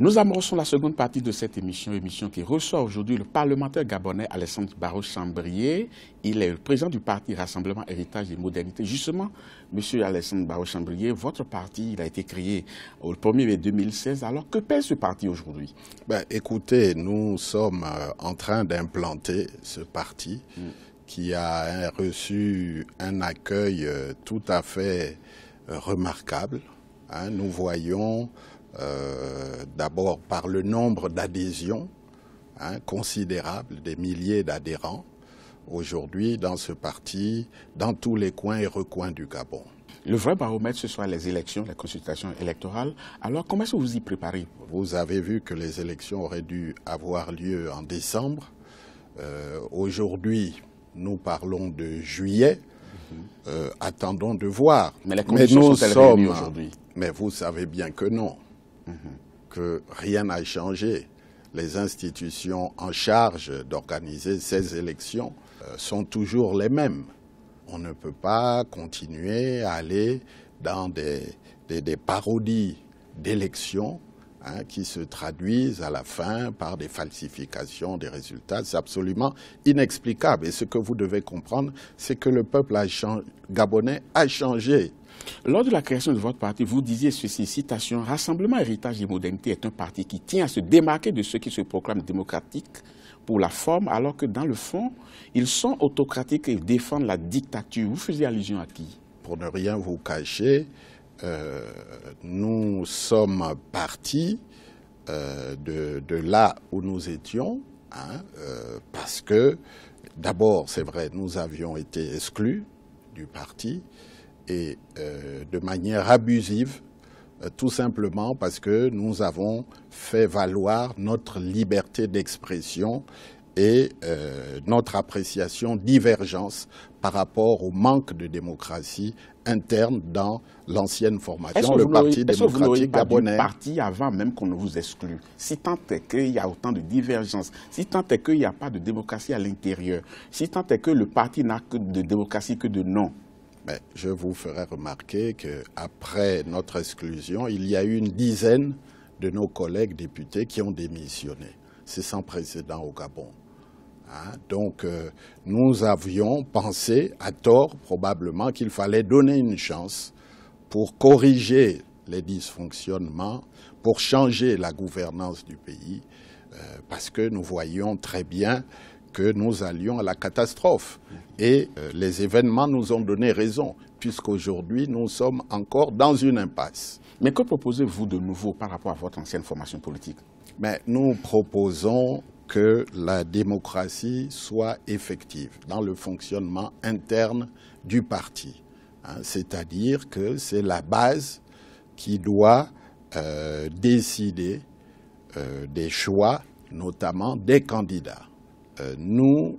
Nous amorçons la seconde partie de cette émission, émission qui ressort aujourd'hui le parlementaire gabonais Alessandre barreau Chambrier. Il est le président du parti Rassemblement Héritage et Modernité. Justement, Monsieur Alessandre barreau Chambrier, votre parti, il a été créé au 1er mai 2016. Alors que pèse ce parti aujourd'hui ben, Écoutez, nous sommes euh, en train d'implanter ce parti hmm. qui a hein, reçu un accueil euh, tout à fait euh, remarquable. Hein. nous voyons euh, d'abord par le nombre d'adhésions hein, considérables considérable, des milliers d'adhérents aujourd'hui dans ce parti, dans tous les coins et recoins du Gabon. Le vrai baromètre, ce sont les élections, les consultations électorales. Alors, comment est-ce que vous y préparez Vous avez vu que les élections auraient dû avoir lieu en décembre. Euh, aujourd'hui, nous parlons de juillet. Mhm. Euh, attendons de voir. Mais, les mais nous sommes, aujourd'hui. Mais vous savez bien que non que rien n'a changé. Les institutions en charge d'organiser ces élections euh, sont toujours les mêmes. On ne peut pas continuer à aller dans des, parodies d'élections hein, qui se traduisent à la fin par des falsifications des résultats. C'est absolument inexplicable. Et ce que vous devez comprendre, c'est que le peuple gabonais a changé lors de la création de votre parti, vous disiez ceci, citation, Rassemblement, Héritage et Modernité est un parti qui tient à se démarquer de ceux qui se proclament démocratiques pour la forme, alors que dans le fond, ils sont autocratiques et défendent la dictature. Vous faisiez allusion à qui Pour ne rien vous cacher, euh, nous sommes partis euh, de, là où nous étions, hein, euh, parce que, d'abord, c'est vrai, nous avions été exclus du parti, et euh, de manière abusive, euh, tout simplement parce que nous avons fait valoir notre liberté d'expression et euh, notre appréciation divergence par rapport au manque de démocratie interne dans l'ancienne formation, le Parti démocratique gabonais. parti avant même qu'on ne vous exclue. Si tant est qu'il y a autant de divergences, si tant est qu'il n'y a pas de démocratie à l'intérieur, si tant est que le parti n'a que de démocratie que de nom, je vous ferai remarquer qu'après notre exclusion, il y a eu une dizaine de nos collègues députés qui ont démissionné. C'est sans précédent au Gabon. Hein? Donc euh, nous avions pensé, à tort probablement, qu'il fallait donner une chance pour corriger les dysfonctionnements, pour changer la gouvernance du pays, euh, parce que nous voyons très bien que nous allions à la catastrophe. Et euh, les événements nous ont donné raison, puisqu'aujourd'hui, nous sommes encore dans une impasse. Mais que proposez-vous de nouveau par rapport à votre ancienne formation politique Mais Nous proposons que la démocratie soit effective dans le fonctionnement interne du parti. Hein, c'est-à-dire que c'est la base qui doit euh, décider euh, des choix, notamment des candidats. Euh, nous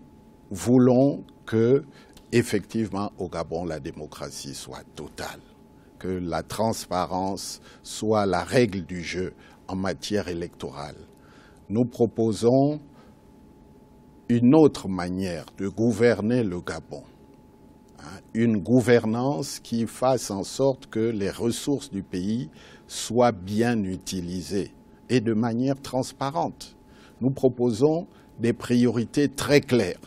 voulons que, effectivement, au Gabon, la démocratie soit totale, que la transparence soit la règle du jeu en matière électorale. Nous proposons une autre manière de gouverner le Gabon, hein, une gouvernance qui fasse en sorte que les ressources du pays soient bien utilisées et de manière transparente. Nous proposons des priorités très claires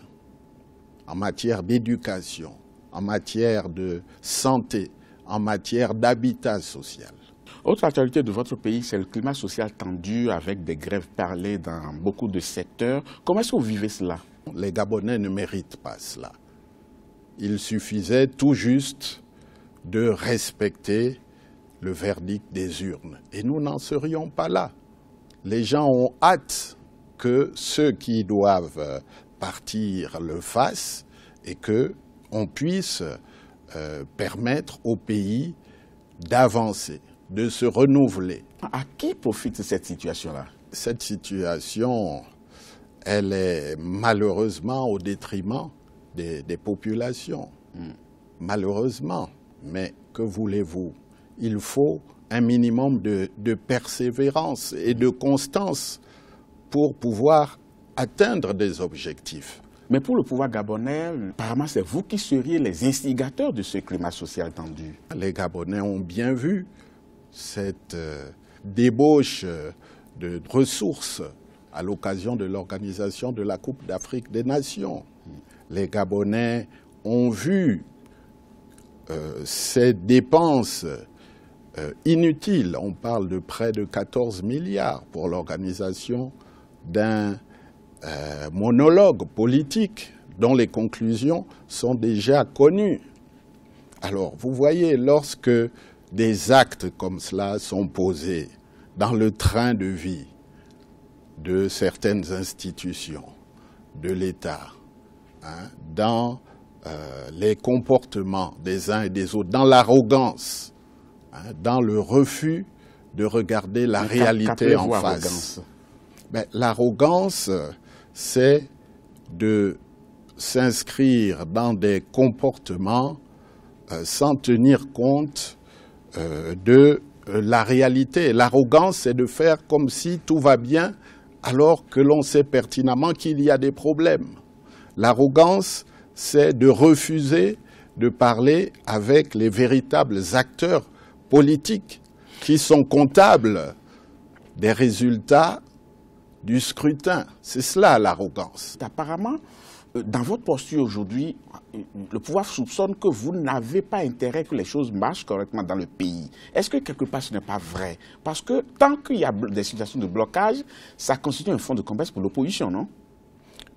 en matière d'éducation, en matière de santé, en matière d'habitat social. Autre actualité de votre pays, c'est le climat social tendu avec des grèves parlées dans beaucoup de secteurs. Comment est-ce que vous vivez cela Les Gabonais ne méritent pas cela. Il suffisait tout juste de respecter le verdict des urnes. Et nous n'en serions pas là. Les gens ont hâte que ceux qui doivent partir le fassent et qu'on puisse euh, permettre au pays d'avancer, de se renouveler. À qui profite cette situation-là Cette situation, elle est malheureusement au détriment des, populations. Hmm. Malheureusement. Mais que voulez-vous Il faut un minimum de persévérance et de constance pour pouvoir atteindre des objectifs. Mais pour le pouvoir gabonais, apparemment, c'est vous qui seriez les instigateurs de ce climat social tendu. Les Gabonais ont bien vu cette euh, débauche euh, de ressources à l'occasion de l'organisation de la Coupe d'Afrique des Nations. Les Gabonais ont vu euh, ces dépenses inutiles. On parle de près de 14 milliards pour l'organisation d'un euh, monologue politique dont les conclusions sont déjà connues. Alors, vous voyez, lorsque des actes comme cela sont posés dans le train de vie de certaines institutions, de l'État, hein, dans euh, les comportements des uns et des autres, dans l'arrogance, hein, dans le refus de regarder la réalité en face. Ben, l'arrogance, euh, c'est de s'inscrire dans des comportements euh, sans tenir compte euh, de la réalité. L'arrogance, c'est de faire comme si tout va bien alors que l'on sait pertinemment qu'il y a des problèmes. L'arrogance, c'est de refuser de parler avec les véritables acteurs politiques qui sont comptables des résultats du scrutin. C'est cela l'arrogance. Apparemment, euh, dans votre posture aujourd'hui, le pouvoir soupçonne que vous n'avez pas intérêt que les choses marchent correctement dans le pays. Est-ce que quelque part ce n'est pas vrai Parce que tant qu'il y a des situations de blocage, ça constitue un fonds de commerce pour l'opposition, non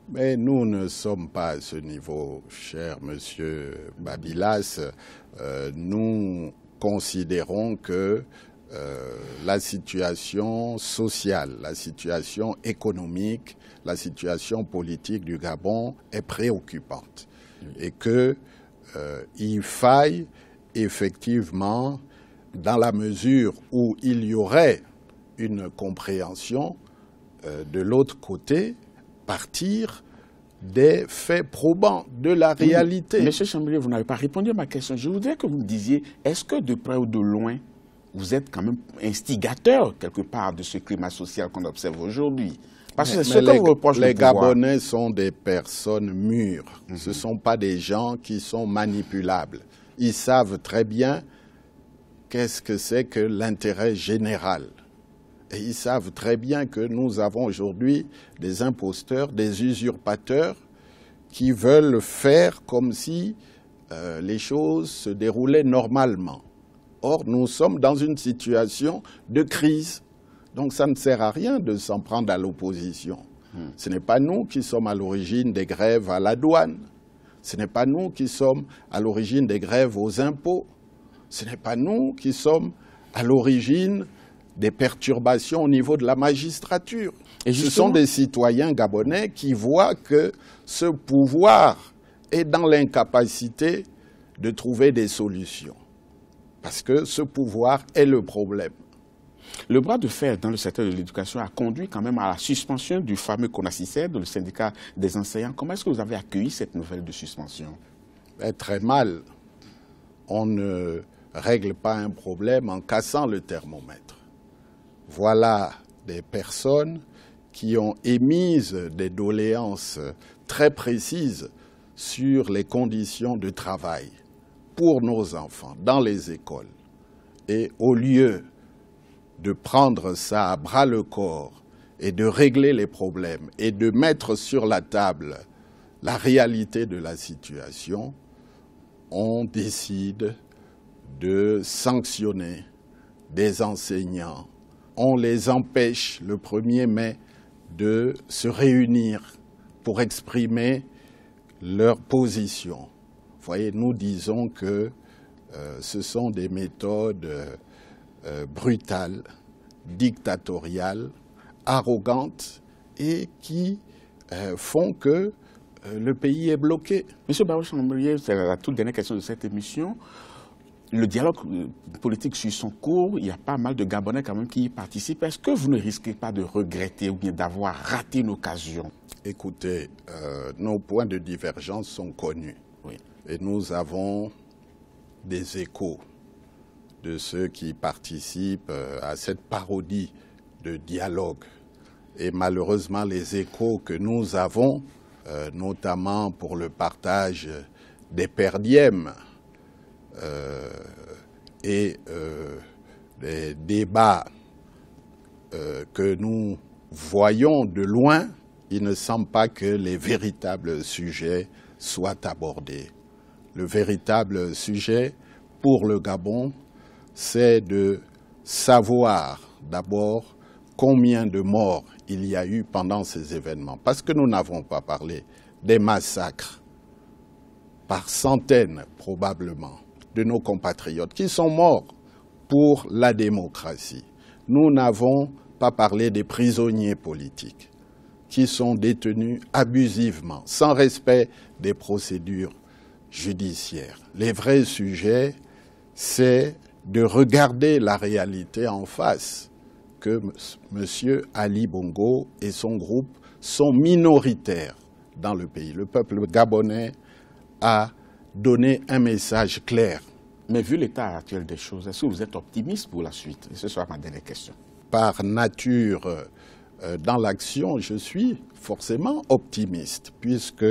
mais nous ne sommes pas à ce niveau, cher monsieur Babilas. Euh, nous considérons que euh, la situation sociale, la situation économique, la situation politique du Gabon est préoccupante et qu'il euh, faille effectivement, dans la mesure où il y aurait une compréhension euh, de l'autre côté, partir des faits probants de la réalité. Monsieur Chambrier, vous n'avez pas répondu à ma question. Je voudrais que vous me disiez, est-ce que de près ou de loin, vous êtes quand même instigateur, quelque part, de ce climat social qu'on observe aujourd'hui. Parce que Les Gabonais sont des personnes mûres. Mhm. Ce ne sont pas des gens qui sont manipulables. Ils savent très bien qu'est-ce que c'est que l'intérêt général. Et ils savent très bien que nous avons aujourd'hui des imposteurs, des usurpateurs qui veulent faire comme si euh, les choses se déroulaient normalement. Or, nous sommes dans une situation de crise. Donc, ça ne sert à rien de s'en prendre à l'opposition. Hmm. Ce n'est pas nous qui sommes à l'origine des grèves à la douane. Ce n'est pas nous qui sommes à l'origine des grèves aux impôts. Ce n'est pas nous qui sommes à l'origine des perturbations au niveau de la magistrature. Ce sont des citoyens gabonais qui voient que ce pouvoir est dans l'incapacité de trouver des solutions. Parce que ce pouvoir est le problème. Le bras de fer dans le secteur de l'éducation a conduit quand même à la suspension du fameux CONACICED, le syndicat des enseignants. Comment est-ce que vous avez accueilli cette nouvelle de suspension ben, Très mal. On ne règle pas un problème en cassant le thermomètre. Voilà des personnes qui ont émis des doléances très précises sur les conditions de travail pour nos enfants dans les écoles. Et au lieu de prendre ça à bras le corps et de régler les problèmes et de mettre sur la table la réalité de la situation, on décide de sanctionner des enseignants. On les empêche le 1er mai de se réunir pour exprimer leur position voyez, nous disons que euh, ce sont des méthodes euh, euh, brutales, dictatoriales, arrogantes et qui font que le pays est bloqué. Monsieur Baruch c'est la toute dernière question de cette émission. Le dialogue politique suit son cours. Il y a pas mal de Gabonais quand même qui y participent. Est-ce que vous ne risquez pas de regretter ou bien d'avoir raté une occasion Écoutez, nos points de divergence sont connus. Oui. Et nous avons des échos de ceux qui participent euh, à cette parodie de dialogue. Et malheureusement, les échos que nous avons, euh, notamment pour le partage des perdièmes euh, et euh, des débats que nous voyons de loin, il ne semble pas que les véritables sujets soient abordés le véritable sujet pour le Gabon, c'est de savoir d'abord combien de morts il y a eu pendant ces événements. Parce que nous n'avons pas parlé des massacres par centaines probablement de nos compatriotes qui sont morts pour la démocratie. Nous n'avons pas parlé des prisonniers politiques qui sont détenus abusivement, sans respect des procédures judiciaire. Les vrais sujets, c'est de regarder la réalité en face, que M. Ali Bongo et son groupe sont minoritaires dans le pays. Le peuple gabonais a donné un message clair. Mais vu l'état actuel des choses, est-ce que vous êtes optimiste pour la suite Ce sera ma dernière question. Par nature, euh, dans l'action, je suis forcément optimiste, puisque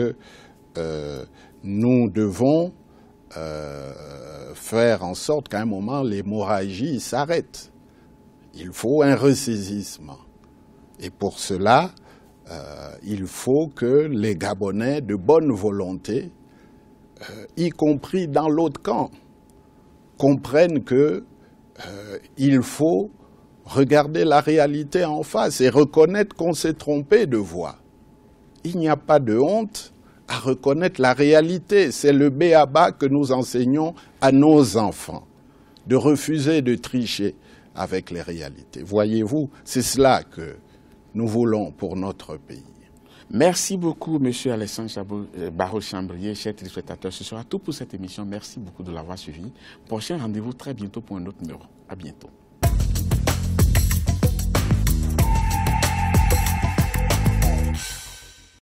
euh, nous devons euh, faire en sorte qu'à un moment, l'hémorragie s'arrête. Il faut un ressaisissement. Et pour cela, euh, il faut que les Gabonais de bonne volonté, euh, y compris dans l'autre camp, comprennent qu'il faut regarder la réalité en face et reconnaître qu'on s'est trompé de voie. Il n'y a pas de honte à reconnaître la réalité. C'est le béaba que nous enseignons à nos enfants, de refuser de tricher avec les réalités. Voyez-vous, c'est cela que nous voulons pour notre pays. Merci beaucoup, M. Alessandre euh, Barreau-Chambrier, chers téléspectateurs. Ce sera tout pour cette émission. Merci beaucoup de l'avoir suivi. Prochain rendez-vous très bientôt pour un autre numéro. À bientôt.